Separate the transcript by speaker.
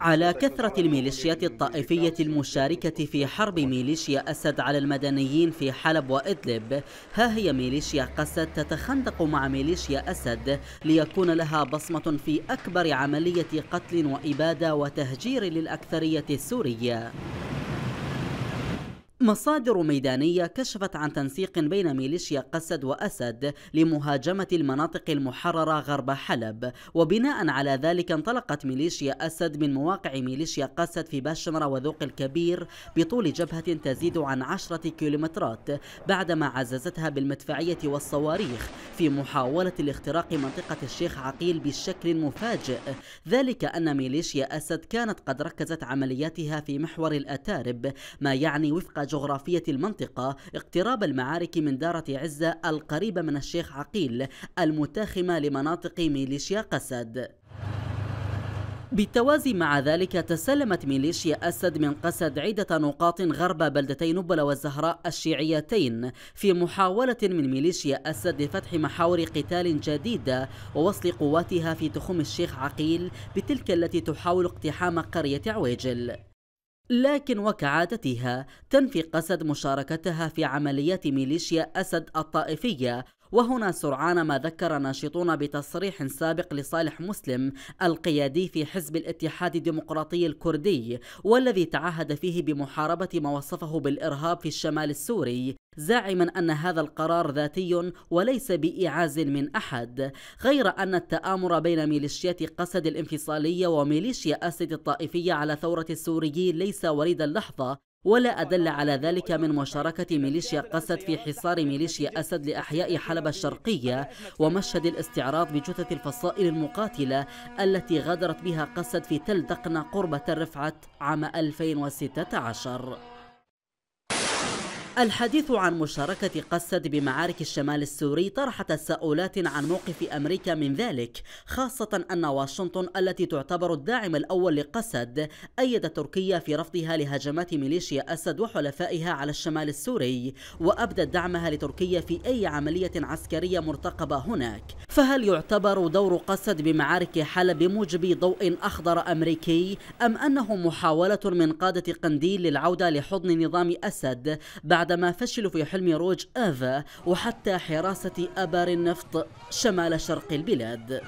Speaker 1: على كثرة الميليشيات الطائفية المشاركة في حرب ميليشيا أسد على المدنيين في حلب وإدلب ها هي ميليشيا قسد تتخندق مع ميليشيا أسد ليكون لها بصمة في أكبر عملية قتل وإبادة وتهجير للأكثرية السورية مصادر ميدانية كشفت عن تنسيق بين ميليشيا قسد وأسد لمهاجمة المناطق المحررة غرب حلب وبناء على ذلك انطلقت ميليشيا أسد من مواقع ميليشيا قسد في باشمرة وذوق الكبير بطول جبهة تزيد عن عشرة كيلومترات بعدما عززتها بالمدفعية والصواريخ في محاولة لاختراق منطقة الشيخ عقيل بشكل مفاجئ ذلك أن ميليشيا أسد كانت قد ركزت عملياتها في محور الأتارب ما يعني وفق جغرافية المنطقة اقتراب المعارك من دارة عزة القريبة من الشيخ عقيل المتاخمة لمناطق ميليشيا قسد بالتوازي مع ذلك تسلمت ميليشيا أسد من قسد عدة نقاط غرب بلدتي نبلة والزهراء الشيعيتين في محاولة من ميليشيا أسد لفتح محاور قتال جديدة ووصل قواتها في تخوم الشيخ عقيل بتلك التي تحاول اقتحام قرية عويجل لكن وكعادتها تنفي قسد مشاركتها في عمليات ميليشيا أسد الطائفية وهنا سرعان ما ذكر ناشطون بتصريح سابق لصالح مسلم القيادي في حزب الاتحاد الديمقراطي الكردي والذي تعهد فيه بمحاربة ما وصفه بالإرهاب في الشمال السوري زاعما أن هذا القرار ذاتي وليس بإعاز من أحد غير أن التآمر بين ميليشيات قسد الانفصالية وميليشيا أسد الطائفية على ثورة السوريين ليس وليد اللحظة ولا أدل على ذلك من مشاركة ميليشيا قسد في حصار ميليشيا أسد لأحياء حلب الشرقية ومشهد الاستعراض بجثث الفصائل المقاتلة التي غادرت بها قسد في تل دقنة قرب تل رفعت عام 2016 الحديث عن مشاركة قسد بمعارك الشمال السوري طرح تساؤلات عن موقف أمريكا من ذلك خاصة أن واشنطن التي تعتبر الداعم الأول لقسد أيدت تركيا في رفضها لهجمات ميليشيا أسد وحلفائها على الشمال السوري وأبدت دعمها لتركيا في أي عملية عسكرية مرتقبة هناك فهل يعتبر دور قسد بمعارك حلب بموجب ضوء أخضر أمريكي أم أنه محاولة من قادة قنديل للعودة لحضن نظام أسد بعد بعدما فشلوا في حلم روج آفا وحتى حراسة أبار النفط شمال شرق البلاد